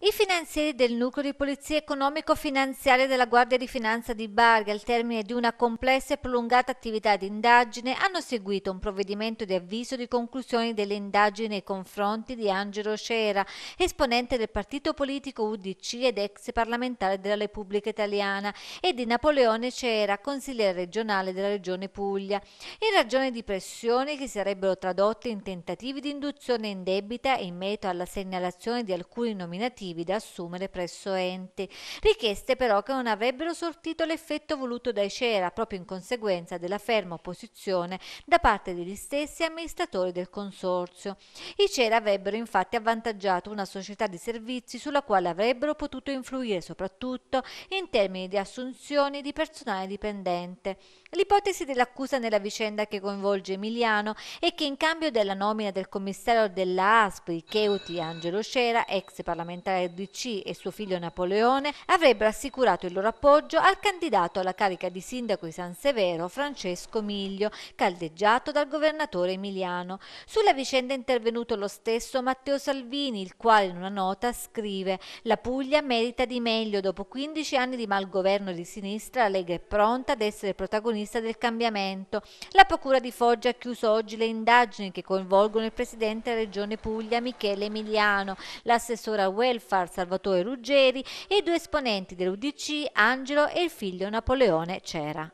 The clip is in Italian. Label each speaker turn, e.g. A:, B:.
A: I finanzieri del nucleo di polizia economico-finanziaria della Guardia di Finanza di Barga, al termine di una complessa e prolungata attività di indagine, hanno seguito un provvedimento di avviso di conclusione delle indagini nei confronti di Angelo Cera, esponente del partito politico UDC ed ex parlamentare della Repubblica Italiana, e di Napoleone Cera, consigliere regionale della Regione Puglia, in ragione di pressioni che si sarebbero tradotte in tentativi di induzione indebita in merito alla segnalazione di alcuni nominativi amministrativi da assumere presso enti, richieste però che non avrebbero sortito l'effetto voluto dai CERA proprio in conseguenza della ferma opposizione da parte degli stessi amministratori del consorzio. I CERA avrebbero infatti avvantaggiato una società di servizi sulla quale avrebbero potuto influire soprattutto in termini di assunzioni di personale dipendente. L'ipotesi dell'accusa nella vicenda che coinvolge Emiliano è che in cambio della nomina del commissario della ASPI, Cheuti Angelo Cera, ex parlamentare RDC e suo figlio Napoleone avrebbero assicurato il loro appoggio al candidato alla carica di sindaco di San Severo Francesco Miglio, caldeggiato dal governatore emiliano. Sulla vicenda è intervenuto lo stesso Matteo Salvini, il quale in una nota scrive «La Puglia merita di meglio. Dopo 15 anni di malgoverno di sinistra, la Lega è pronta ad essere protagonista del cambiamento. La Procura di Foggia ha chiuso oggi le indagini che coinvolgono il presidente della Regione Puglia Michele Emiliano, l'assessora welfare far Salvatore Ruggeri e i due esponenti dell'Udc, Angelo e il figlio Napoleone Cera.